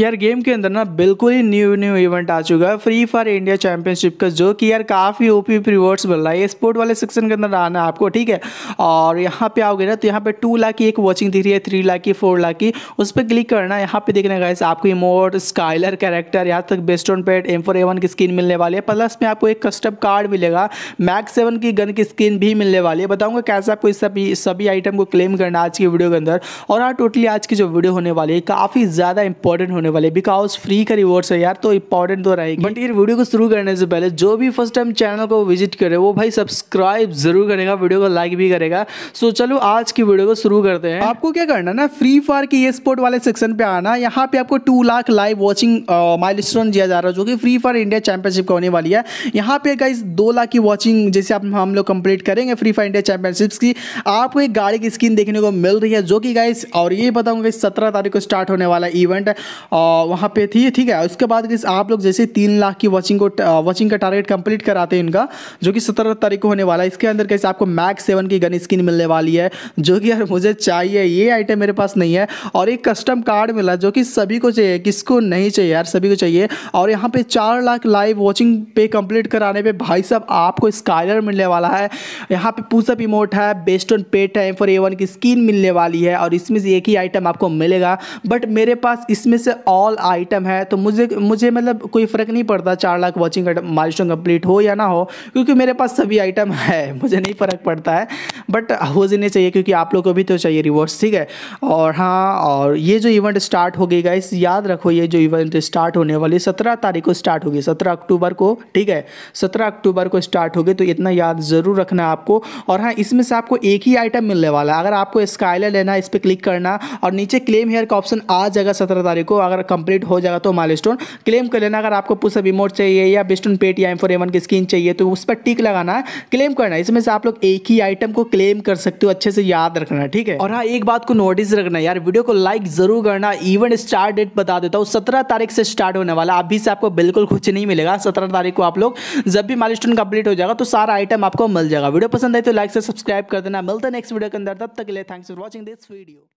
यार गेम के अंदर ना बिल्कुल ही न्यू न्यू इवेंट आ चुका है फ्री फायर इंडिया चैंपियनशिप का जो कि यार काफ़ी ओपी रिवॉर्ड्स मिल रहा है स्पोर्ट वाले सेक्शन के अंदर आना आपको ठीक है और यहाँ पे आओगे ना तो यहाँ पे टू लाख की एक वॉचिंग दिख रही है थ्री लाख की फोर लाख की उस पर क्लिक करना यहाँ पे देखने का आपको इमोट स्काइलर कैरेक्टर यहाँ तक best on pet M four A one की स्किन मिलने वाली है प्लस में आपको एक कस्टम कार्ड मिलेगा मैक्स सेवन की गन की स्किन भी मिलने वाली है बताऊँगा कैसे आपको इस सभी सभी आइटम को क्लेम करना आज की वीडियो के अंदर और हाँ टोटली आज की जो वीडियो होने वाली है काफ़ी ज़्यादा इंपॉर्टेंट होने करने वाले बिकॉज फ्री का रिवॉर्ड्स है यार तो इंपॉर्टेंट तो रहेगी बट ये वीडियो को शुरू करने से पहले जो भी फर्स्ट टाइम चैनल को विजिट करे वो भाई सब्सक्राइब जरूर करेगा वीडियो को लाइक भी करेगा सो चलो आज की वीडियो को शुरू करते हैं आपको क्या करना ना फ्री फायर के ये स्पोर्ट वाले सेक्शन पे आना यहाँ पे आपको two lakh live watching mile दिया जा रहा है जो कि फ्री फायर इंडिया चैंपियनशिप का होने वाली है यहाँ पे गाइज दो लाख की वॉचिंग जैसे आप हम लोग कंप्लीट करेंगे फ्री फायर इंडिया चैंपियनशिप की आपको एक गाड़ी की स्क्रीन देखने को मिल रही है जो कि गाइस और ये बताऊंगा सत्रह तारीख को स्टार्ट होने वाला इवेंट है वहाँ पे थी ठीक है उसके बाद आप लोग जैसे तीन लाख की वॉचिंग को वॉचिंग का टारगेट कंप्लीट कराते हैं इनका जो कि सत्रह तारीख को होने वाला है इसके अंदर कैसे आपको मैक्स सेवन की गन स्किन मिलने वाली है जो कि यार मुझे चाहिए ये आइटम मेरे पास नहीं है और एक कस्टम कार्ड मिला जो कि सभी को चाहिए किसको नहीं चाहिए यार सभी को चाहिए और यहाँ पे चार लाख लाइव वॉचिंग पे कम्प्लीट कराने पर भाई साहब आपको स्काइलर मिलने वाला है यहाँ पर पूसअप इमोट है बेस्ट ऑन पेट है फॉर ए की स्किन मिलने वाली है और इसमें से एक ही आइटम आपको मिलेगा बट मेरे पास इसमें से ऑल आइटम है तो मुझे मुझे मतलब कोई फ़र्क नहीं पड़ता चार लाख वॉचिंग स्टोन कंप्लीट हो या ना हो क्योंकि मेरे पास सभी आइटम है मुझे नहीं फ़र्क पड़ता है बट हो जाने चाहिए क्योंकि आप लोग को भी तो चाहिए रिवॉर्ड्स ठीक है और हाँ और ये जो इवेंट स्टार्ट हो गई गाइस याद रखो ये जो इवेंट स्टार्ट होने वाली सत्रह तारीख को स्टार्ट होगी सत्रह अक्टूबर को ठीक है सत्रह अक्टूबर को स्टार्ट होगी तो इतना याद ज़रूर रखना आपको और हाँ इसमें से आपको एक ही आइटम मिलने वाला है अगर आपको स्काइलर लेना है इस पर क्लिक करना और नीचे क्लेम हेयर का ऑप्शन आ जाएगा सत्रह तारीख को अगर अगर कंप्लीट हो जाएगा तो माइल क्लेम कर लेना अगर आपको पुसअप इमोट चाहिए या बिस्टोन पेट या एम फोर एवन की स्क्रीन चाहिए तो उस पर टिक लगाना है क्लेम करना इसमें से आप लोग एक ही आइटम को क्लेम कर सकते हो अच्छे से याद रखना ठीक है और हाँ एक बात को नोटिस रखना यार वीडियो को लाइक जरूर करना इवन स्टार्ट डेट बता देता हूँ सत्रह तारीख से स्टार्ट होने वाला अभी से आपको बिल्कुल कुछ नहीं मिलेगा सत्रह तारीख को आप लोग जब भी माइल कंप्लीट हो जाएगा तो सारा आइटम आपको मिल जाएगा वीडियो पसंद आए तो लाइक से सब्सक्राइब कर देना मिलता है नेक्स्ट वीडियो के अंदर तब तक के लिए thanks for watching this video